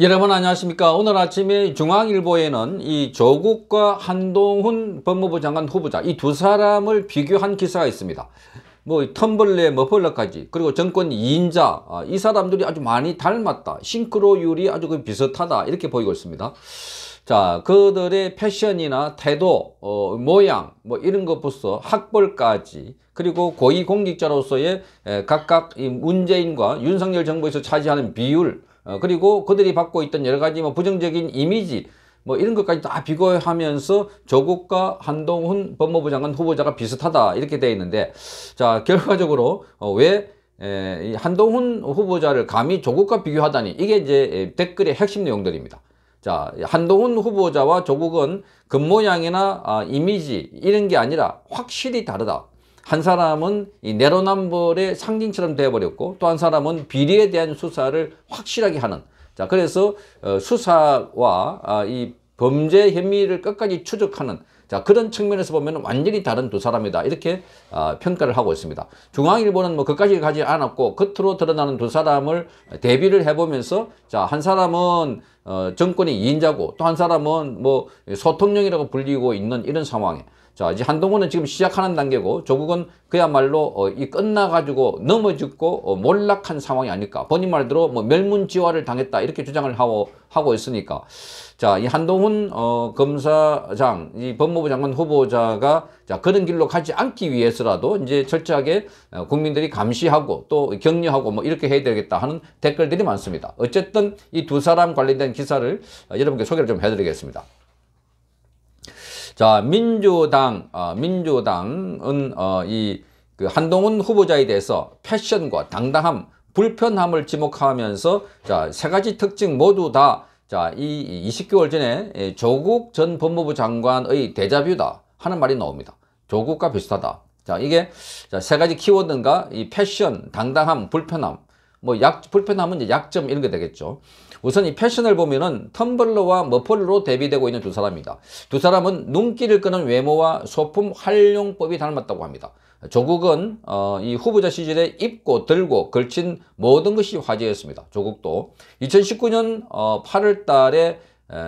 여러분 안녕하십니까 오늘 아침에 중앙일보에는 이 조국과 한동훈 법무부 장관 후보자 이 두 사람을 비교한 기사가 있습니다 뭐 텀블레 머플러까지 뭐 그리고 정권 2인자 아, 이 사람들이 아주 많이 닮았다 싱크로율이 아주 그 비슷하다 이렇게 보이고 있습니다 자 그들의 패션이나 태도 어, 모양 뭐 이런 것부터 학벌까지 그리고 고위공직자로서의 각각 문재인과 윤석열 정부에서 차지하는 비율 어, 그리고 그들이 받고 있던 여러 가지 뭐 부정적인 이미지 뭐 이런 것까지 다 비교하면서 조국과 한동훈 법무부 장관 후보자가 비슷하다 이렇게 되어 있는데 자 결과적으로 어, 왜 에, 한동훈 후보자를 감히 조국과 비교하다니 이게 이제 댓글의 핵심 내용들입니다. 자 한동훈 후보자와 조국은 겉모양이나 아, 이미지 이런 게 아니라 확실히 다르다. 한 사람은 이 내로남불의 상징처럼 되어버렸고 또 한 사람은 비리에 대한 수사를 확실하게 하는 자 그래서 어, 수사와 아, 이 범죄 혐의를 끝까지 추적하는 자 그런 측면에서 보면 완전히 다른 두 사람이다 이렇게 어, 평가를 하고 있습니다 중앙일보는 뭐끝까지 가지 않았고 끝으로 드러나는 두 사람을 대비를 해보면서 자 한 사람은 어, 정권의 이인자고 또 한 사람은 뭐 소통령이라고 불리고 있는 이런 상황에 자 이제 한동훈은 지금 시작하는 단계고 조국은 그야말로 어, 이 끝나가지고 넘어지고 어, 몰락한 상황이 아닐까 본인 말대로 뭐 멸문지화를 당했다 이렇게 주장을 하고 하고 있으니까 자 이 한동훈 어, 검사장 이 법무부 장관 후보자가 자 그런 길로 가지 않기 위해서라도 이제 철저하게 어, 국민들이 감시하고 또 격려하고 뭐 이렇게 해야 되겠다 하는 댓글들이 많습니다 어쨌든 이 두 사람 관련된 기사를 어, 여러분께 소개를 좀 해드리겠습니다. 자, 민주당, 어, 민주당은, 어, 이, 그 한동훈 후보자에 대해서 패션과 당당함, 불편함을 지목하면서, 자, 세 가지 특징 모두 다, 자, 이 20개월 전에 예, 조국 전 법무부 장관의 대자뷰다 하는 말이 나옵니다. 조국과 비슷하다. 자, 이게, 자, 세 가지 키워드인가? 이 패션, 당당함, 불편함. 뭐 약, 불편함은 이제 약점 이런 게 되겠죠. 우선 이 패션을 보면은 텀블러와 머플로 대비되고 있는 두 사람이다. 두 사람은 눈길을 끄는 외모와 소품 활용법이 닮았다고 합니다. 조국은 어, 이 후보자 시절에 입고 들고 걸친 모든 것이 화제였습니다. 조국도 2019년 어, 8월 달에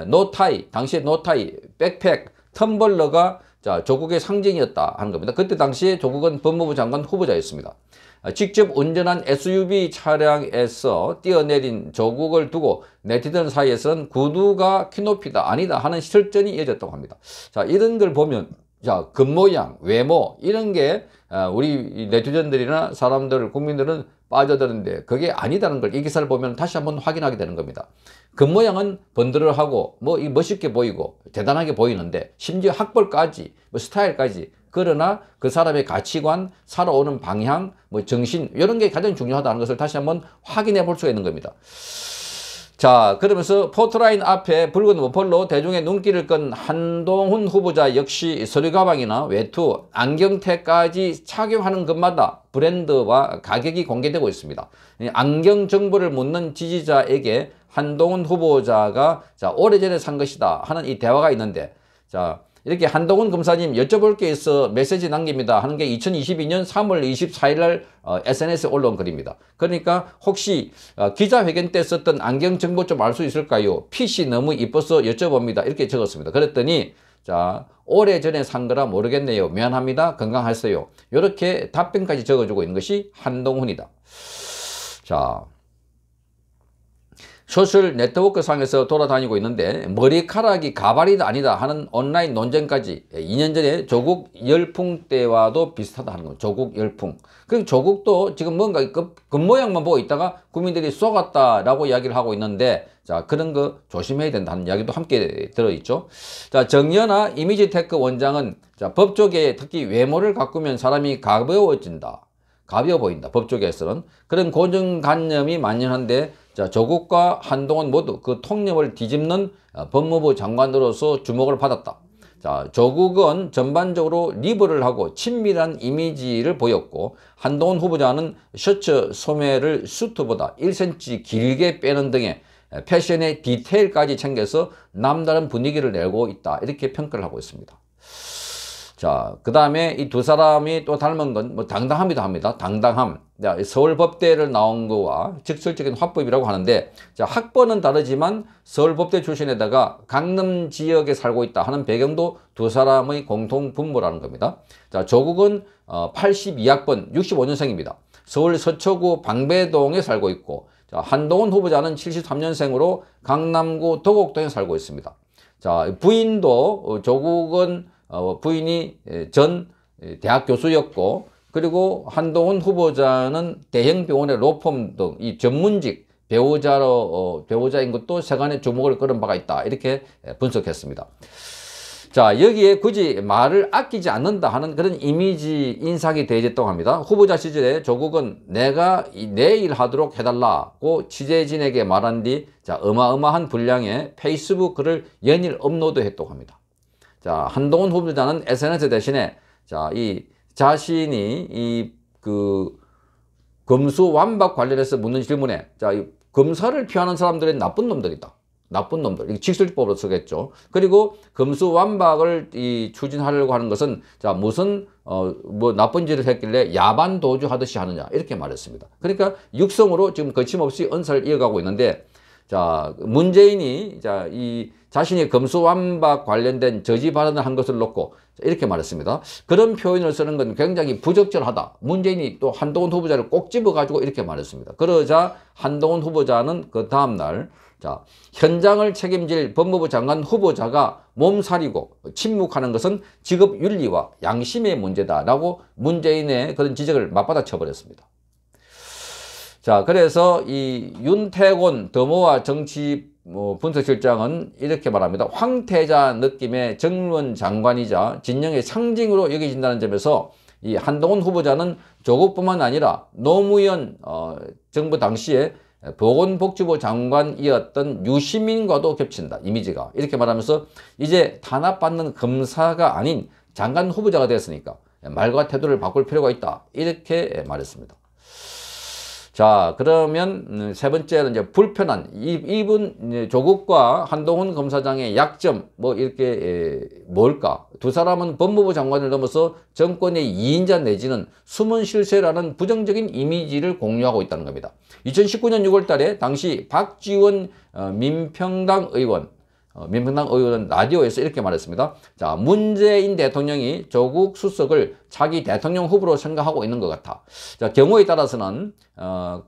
노타이, 당시에 노타이, 백팩, 텀블러가 자, 조국의 상징이었다 하는 겁니다. 그때 당시에 조국은 법무부 장관 후보자였습니다. 아, 직접 운전한 SUV 차량에서 뛰어내린 조국을 두고 네티즌 사이에서는 구두가 키높이다 아니다 하는 실전이 이어졌다고 합니다. 자, 이런 걸 보면 자, 겉모양, 외모 이런 게 아, 우리 네티즌들이나 사람들, 국민들은 빠져드는데 그게 아니다는 걸 이 기사를 보면 다시 한번 확인하게 되는 겁니다. 겉모양은 그 번들어하고 뭐 멋있게 보이고 대단하게 보이는데 심지어 학벌까지 뭐 스타일까지 그러나 그 사람의 가치관, 살아오는 방향, 뭐 정신 이런 게 가장 중요하다는 것을 다시 한번 확인해 볼 수가 있는 겁니다. 자 그러면서 포트라인 앞에 붉은 워퍼로 대중의 눈길을 끈 한동훈 후보자 역시 서류 가방이나 외투, 안경테까지 착용하는 것마다 브랜드와 가격이 공개되고 있습니다. 안경 정보를 묻는 지지자에게 한동훈 후보자가 자 오래전에 산 것이다 하는 이 대화가 있는데 자 이렇게 한동훈 검사님 여쭤볼 게 있어 메시지 남깁니다 하는 게 2022년 3월 24일 날 어, SNS에 올라온 글입니다. 그러니까 혹시 어, 기자회견 때 썼던 안경 정보 좀 알 수 있을까요? 핏이 너무 이뻐서 여쭤봅니다. 이렇게 적었습니다. 그랬더니 자 오래전에 산 거라 모르겠네요. 미안합니다. 건강하세요. 이렇게 답변까지 적어주고 있는 것이 한동훈이다. 자 소셜 네트워크 상에서 돌아다니고 있는데 머리카락이 가발이다 아니다 하는 온라인 논쟁까지 2년 전에 조국 열풍 때와도 비슷하다 하는 거죠. 조국 열풍. 그리 조국도 지금 뭔가 그, 그 모양만 보고 있다가 국민들이 쏘았다라고 이야기를 하고 있는데 자 그런 거 조심해야 된다는 이야기도 함께 들어있죠. 자 정연아 이미지테크 원장은 자 법조계 에 특히 외모를 가꾸면 사람이 가벼워진다. 가벼워 보인다. 법조계에서는. 그런 고정관념이 만연한데 자, 조국과 한동훈 모두 그 통념을 뒤집는 어, 법무부 장관으로서 주목을 받았다. 자, 조국은 전반적으로 리버를 하고 친밀한 이미지를 보였고 한동훈 후보자는 셔츠 소매를 수트보다 1cm 길게 빼는 등의 패션의 디테일까지 챙겨서 남다른 분위기를 내고 있다. 이렇게 평가를 하고 있습니다. 자, 그 다음에 이 두 사람이 또 닮은 건 뭐 당당함이도 합니다. 당당함. 자, 서울법대를 나온 거와 직설적인 화법이라고 하는데, 자, 학번은 다르지만 서울법대 출신에다가 강남 지역에 살고 있다 하는 배경도 두 사람의 공통 분모라는 겁니다. 자, 조국은 어, 82학번 65년생입니다. 서울 서초구 방배동에 살고 있고, 자, 한동훈 후보자는 73년생으로 강남구 도곡동에 살고 있습니다. 자, 부인도 어, 조국은 어, 부인이 전 대학 교수였고 그리고 한동훈 후보자는 대형 병원의 로펌 등이 전문직 배우자로 어, 배우자인 것도 세간의 주목을 끌은 바가 있다 이렇게 분석했습니다. 자 여기에 굳이 말을 아끼지 않는다 하는 그런 이미지 인상이 되어졌다고 합니다. 후보자 시절에 조국은 내가 내일 하도록 해달라고 취재진에게 말한 뒤 자, 어마어마한 분량의 페이스북 글을 연일 업로드했다고 합니다. 자, 한동훈 후보자는 SNS 대신에 자, 이 자신이 이 그 검수 완박 관련해서 묻는 질문에 자, 이 검사를 피하는 사람들은 나쁜 놈들이다. 나쁜 놈들. 이거 직설법으로 쓰겠죠. 그리고 검수 완박을 이 추진하려고 하는 것은 자, 무슨 어 뭐 나쁜 짓을 했길래 야반 도주하듯이 하느냐. 이렇게 말했습니다. 그러니까 육성으로 지금 거침없이 언사를 이어가고 있는데 자, 문재인이 자, 이 자신이 검수완박 관련된 저지 발언을 한 것을 놓고 이렇게 말했습니다. 그런 표현을 쓰는 건 굉장히 부적절하다. 문재인이 또 한동훈 후보자를 꼭 집어가지고 이렇게 말했습니다. 그러자 한동훈 후보자는 그 다음날 자, 현장을 책임질 법무부 장관 후보자가 몸살이고 침묵하는 것은 직업 윤리와 양심의 문제다라고 문재인의 그런 지적을 맞받아 쳐버렸습니다. 자, 그래서 이 윤태곤 더모와 정치 뭐 분석실장은 이렇게 말합니다. 황태자 느낌의 정론 장관이자 진영의 상징으로 여겨진다는 점에서 이 한동훈 후보자는 조국뿐만 아니라 노무현 어, 정부 당시에 보건복지부 장관이었던 유시민과도 겹친다. 이미지가. 이렇게 말하면서 이제 탄압받는 검사가 아닌 장관 후보자가 되었으니까 말과 태도를 바꿀 필요가 있다. 이렇게 말했습니다. 자 그러면 음, 세 번째는 이제 불편한 이, 이분 조국과 한동훈 검사장의 약점 뭐 이렇게 뭘까 두 사람은 법무부 장관을 넘어서 정권의 2인자 내지는 숨은 실세라는 부정적인 이미지를 공유하고 있다는 겁니다 2019년 6월 달에 당시 박지원 어, 민평당 의원 어, 민평당 의원은 라디오에서 이렇게 말했습니다. 자, 문재인 대통령이 조국 수석을 자기 대통령 후보로 생각하고 있는 것 같아. 자, 경우에 따라서는 어,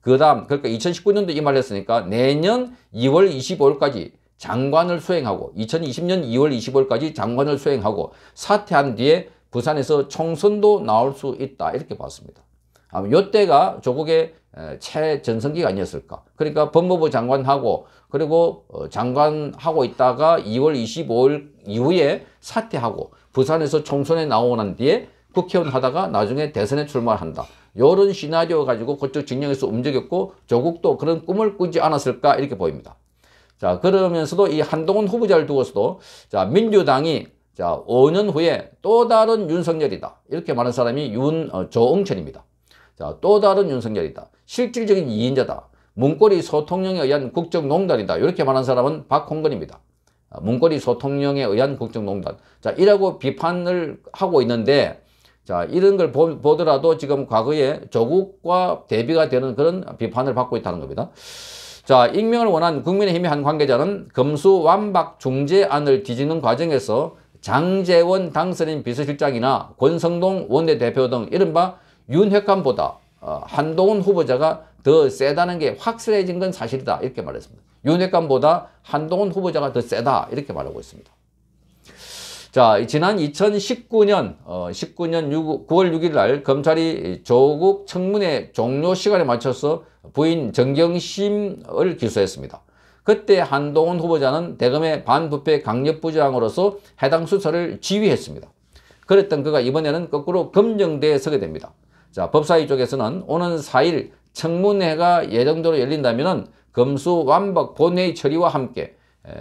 그 다음 그러니까 2019년도 이말 했으니까 내년 2월 25일까지 장관을 수행하고 2020년 2월 25일까지 장관을 수행하고 사퇴한 뒤에 부산에서 총선도 나올 수 있다 이렇게 봤습니다. 아마 이때가 조국의 최전성기가 아니었을까. 그러니까 법무부 장관하고 그리고 어, 장관하고 있다가 2월 25일 이후에 사퇴하고 부산에서 총선에 나오난 뒤에 국회의원 하다가 나중에 대선에 출마한다. 요런 시나리오 가지고 그쪽 진영에서 움직였고 조국도 그런 꿈을 꾸지 않았을까 이렇게 보입니다. 자 그러면서도 이 한동훈 후보자를 두고서도 자 민주당이 자 5년 후에 또 다른 윤석열이다 이렇게 말한 사람이 윤 어, 조응천입니다. 자, 또 다른 윤석열이다. 실질적인 이인자다. 문고리 소통령에 의한 국정농단이다. 이렇게 말한 사람은 박홍근입니다. 아, 문고리 소통령에 의한 국정농단. 자, 이라고 비판을 하고 있는데, 자, 이런 걸 보, 더라도 지금 과거에 조국과 대비가 되는 그런 비판을 받고 있다는 겁니다. 자, 익명을 원한 국민의힘의 한 관계자는 검수 완박 중재안을 뒤지는 과정에서 장재원 당선인 비서실장이나 권성동 원내대표 등 이른바 윤핵관보다 어, 한동훈 후보자가 더 세다는 게 확실해진 건 사실이다 이렇게 말했습니다. 윤핵관보다 한동훈 후보자가 더 세다 이렇게 말하고 있습니다. 자, 지난 2019년 어, 19년 6, 9월 6일 날 검찰이 조국 청문회 종료 시간에 맞춰서 부인 정경심을 기소했습니다. 그때 한동훈 후보자는 대검의 반부패 강력부장으로서 해당 수사를 지휘했습니다. 그랬던 그가 이번에는 거꾸로 검정대에 서게 됩니다. 자, 법사위 쪽에서는 오는 4일 청문회가 예정대로 열린다면 은검수완벽 본회의 처리와 함께 에,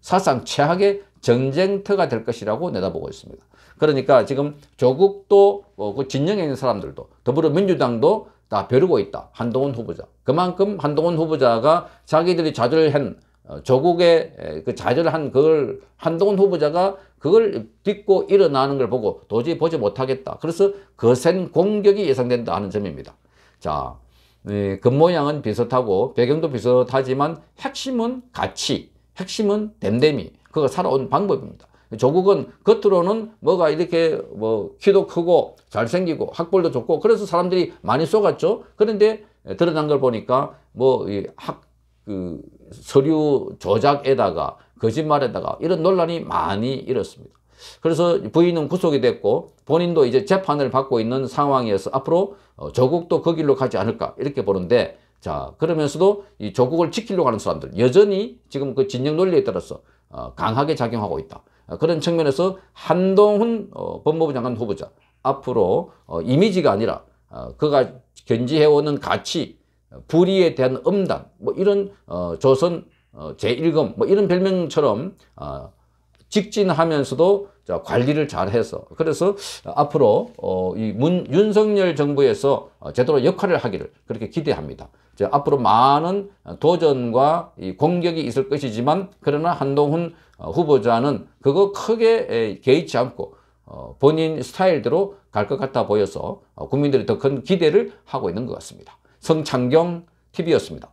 사상 최악의 정쟁터가 될 것이라고 내다보고 있습니다. 그러니까 지금 조국도 어, 그 진영에 있는 사람들도 더불어민주당도 다 벼르고 있다. 한동훈 후보자. 그만큼 한동훈 후보자가 자기들이 좌절한 어, 조국의 그 좌절한 그걸 한동훈 후보자가 그걸 딛고 일어나는 걸 보고 도저히 보지 못하겠다. 그래서 거센 공격이 예상된다 하는 점입니다. 자, 근모양은 네, 비슷하고 배경도 비슷하지만 핵심은 가치, 핵심은 댐댐이, 그거 살아온 방법입니다. 조국은 겉으로는 뭐가 이렇게 뭐 키도 크고 잘생기고 학벌도 좋고 그래서 사람들이 많이 쏘갔죠. 그런데 드러난 걸 보니까 뭐학그 서류 조작에다가 거짓말에다가 이런 논란이 많이 일었습니다. 그래서 부인은 구속이 됐고 본인도 이제 재판을 받고 있는 상황에서 앞으로 어, 조국도 그 길로 가지 않을까 이렇게 보는데 자 그러면서도 이 조국을 지키려고 하는 사람들 여전히 지금 그 진영 논리에 따라서 어, 강하게 작용하고 있다. 어, 그런 측면에서 한동훈 어, 법무부 장관 후보자 앞으로 어, 이미지가 아니라 어, 그가 견지해오는 가치 불의에 대한 음란 뭐 이런 어, 조선 어, 제1검뭐 이런 별명처럼 어, 직진하면서도 자, 관리를 잘해서 그래서 앞으로 어, 이 문, 윤석열 정부에서 어, 제대로 역할을 하기를 그렇게 기대합니다. 자, 앞으로 많은 도전과 이 공격이 있을 것이지만 그러나 한동훈 어, 후보자는 그거 크게 에, 개의치 않고 어, 본인 스타일대로 갈 것 같아 보여서 어, 국민들이 더 큰 기대를 하고 있는 것 같습니다. 성창경 TV였습니다.